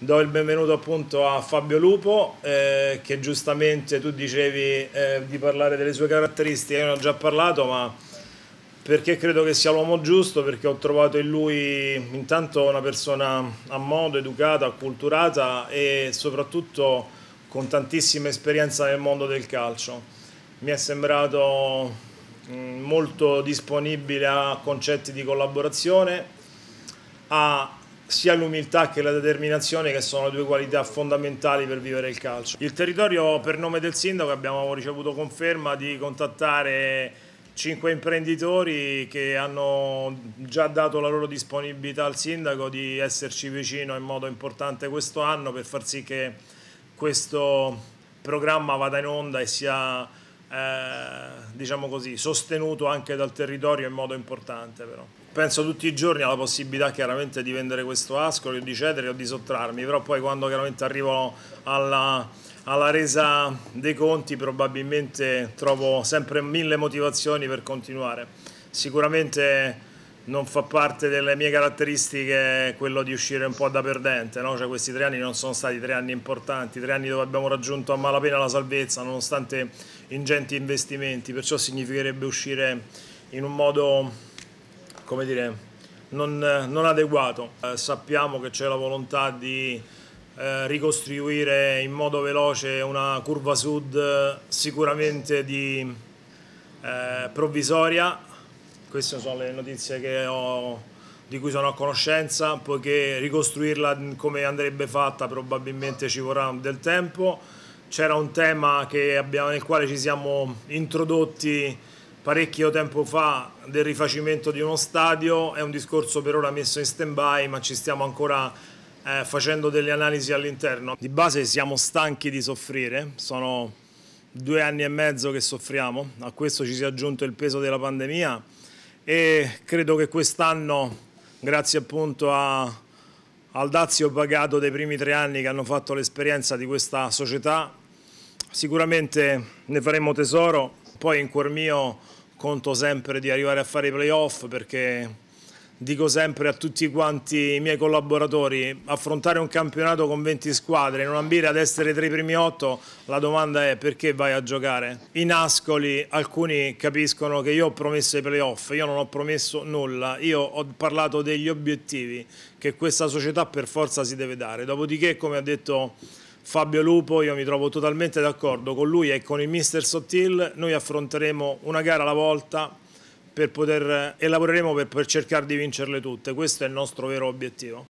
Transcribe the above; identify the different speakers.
Speaker 1: Do il benvenuto appunto a Fabio Lupo, eh, che giustamente tu dicevi eh, di parlare delle sue caratteristiche, io ne ho già parlato, ma perché credo che sia l'uomo giusto, perché ho trovato in lui intanto una persona a modo, educata, acculturata e soprattutto con tantissima esperienza nel mondo del calcio. Mi è sembrato mm, molto disponibile a concetti di collaborazione, a sia l'umiltà che la determinazione che sono due qualità fondamentali per vivere il calcio. Il territorio per nome del sindaco abbiamo ricevuto conferma di contattare cinque imprenditori che hanno già dato la loro disponibilità al sindaco di esserci vicino in modo importante questo anno per far sì che questo programma vada in onda e sia eh, diciamo così, sostenuto anche dal territorio in modo importante però penso tutti i giorni alla possibilità chiaramente di vendere questo ascolo o di cedere o di sottrarmi, però poi quando chiaramente arrivo alla, alla resa dei conti probabilmente trovo sempre mille motivazioni per continuare. Sicuramente non fa parte delle mie caratteristiche quello di uscire un po' da perdente, no? cioè, questi tre anni non sono stati tre anni importanti, tre anni dove abbiamo raggiunto a malapena la salvezza nonostante ingenti investimenti, perciò significherebbe uscire in un modo come dire, non, eh, non adeguato. Eh, sappiamo che c'è la volontà di eh, ricostruire in modo veloce una curva sud eh, sicuramente di, eh, provvisoria, queste sono le notizie ho, di cui sono a conoscenza, poiché ricostruirla come andrebbe fatta probabilmente ci vorrà del tempo. C'era un tema abbiamo, nel quale ci siamo introdotti parecchio tempo fa del rifacimento di uno stadio, è un discorso per ora messo in stand-by, ma ci stiamo ancora eh, facendo delle analisi all'interno. Di base siamo stanchi di soffrire, sono due anni e mezzo che soffriamo, a questo ci si è aggiunto il peso della pandemia e credo che quest'anno, grazie appunto a, al dazio pagato dei primi tre anni che hanno fatto l'esperienza di questa società, sicuramente ne faremo tesoro poi in cuor mio conto sempre di arrivare a fare i playoff perché dico sempre a tutti quanti i miei collaboratori, affrontare un campionato con 20 squadre, non ambire ad essere tra i primi 8, la domanda è perché vai a giocare? In Ascoli alcuni capiscono che io ho promesso i playoff, io non ho promesso nulla, io ho parlato degli obiettivi che questa società per forza si deve dare, dopodiché come ha detto Fabio Lupo, io mi trovo totalmente d'accordo con lui e con il mister Sottil, noi affronteremo una gara alla volta per poter, eh, e lavoreremo per, per cercare di vincerle tutte, questo è il nostro vero obiettivo.